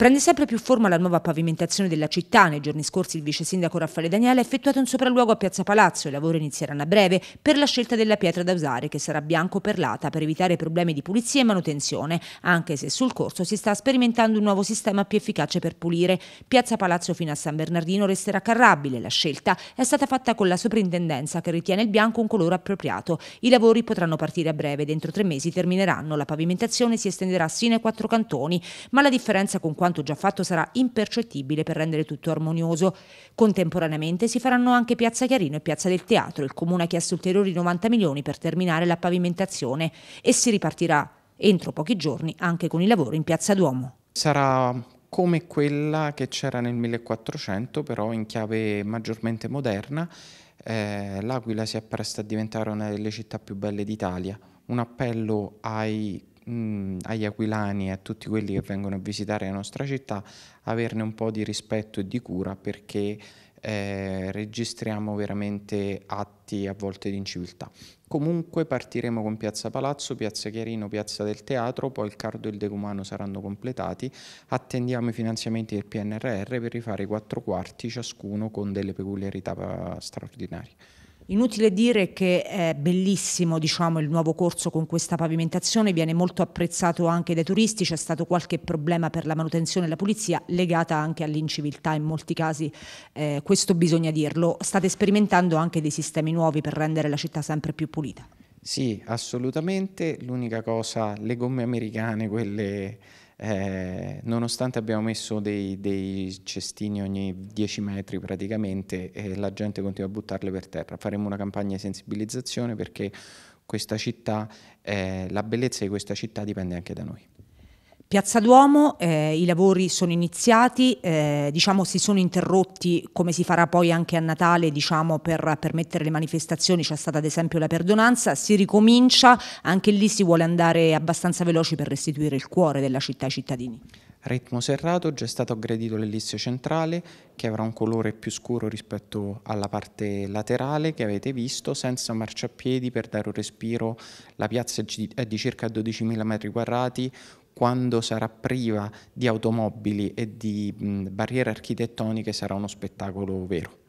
Prende sempre più forma la nuova pavimentazione della città. Nei giorni scorsi il vice sindaco Raffaele Daniele ha effettuato un sopralluogo a Piazza Palazzo. I lavori inizieranno a breve per la scelta della pietra da usare, che sarà bianco perlata, per evitare problemi di pulizia e manutenzione, anche se sul corso si sta sperimentando un nuovo sistema più efficace per pulire. Piazza Palazzo fino a San Bernardino resterà carrabile. La scelta è stata fatta con la soprintendenza, che ritiene il bianco un colore appropriato. I lavori potranno partire a breve. Dentro tre mesi termineranno. La pavimentazione si estenderà sino ai quattro cantoni, ma la differenza con quanto quanto già fatto sarà impercettibile per rendere tutto armonioso. Contemporaneamente si faranno anche Piazza Chiarino e Piazza del Teatro. Il comune ha chiesto ulteriori 90 milioni per terminare la pavimentazione e si ripartirà entro pochi giorni anche con i lavori in Piazza Duomo. Sarà come quella che c'era nel 1400, però in chiave maggiormente moderna. Eh, L'Aquila si appresta a diventare una delle città più belle d'Italia. Un appello ai mh, mm, agli aquilani e a tutti quelli che vengono a visitare la nostra città averne un po' di rispetto e di cura perché eh, registriamo veramente atti a volte di inciviltà. Comunque partiremo con Piazza Palazzo, Piazza Chiarino, Piazza del Teatro, poi il Cardo e il Decumano saranno completati, attendiamo i finanziamenti del PNRR per rifare i quattro quarti ciascuno con delle peculiarità eh, straordinarie. Inutile dire che è bellissimo diciamo, il nuovo corso con questa pavimentazione, viene molto apprezzato anche dai turisti, c'è stato qualche problema per la manutenzione e la pulizia legata anche all'inciviltà in molti casi, eh, questo bisogna dirlo. State sperimentando anche dei sistemi nuovi per rendere la città sempre più pulita. Sì, assolutamente, l'unica cosa, le gomme americane, quelle eh, nonostante abbiamo messo dei, dei, cestini ogni 10 metri praticamente, eh, la gente continua a buttarle per terra. Faremo una campagna di sensibilizzazione perché questa città, eh, la bellezza di questa città dipende anche da noi. Piazza Duomo, eh, i lavori sono iniziati, eh, diciamo si sono interrotti come si farà poi anche a Natale diciamo, per permettere le manifestazioni, c'è stata ad esempio la perdonanza, si ricomincia, anche lì si vuole andare abbastanza veloci per restituire il cuore della città ai cittadini. Ritmo serrato, già è stato aggredito l'ellisse centrale che avrà un colore più scuro rispetto alla parte laterale che avete visto, senza marciapiedi per dare un respiro, la piazza è di circa 12.000 metri quadrati, quando sarà priva di automobili e di mh, barriere architettoniche sarà uno spettacolo vero.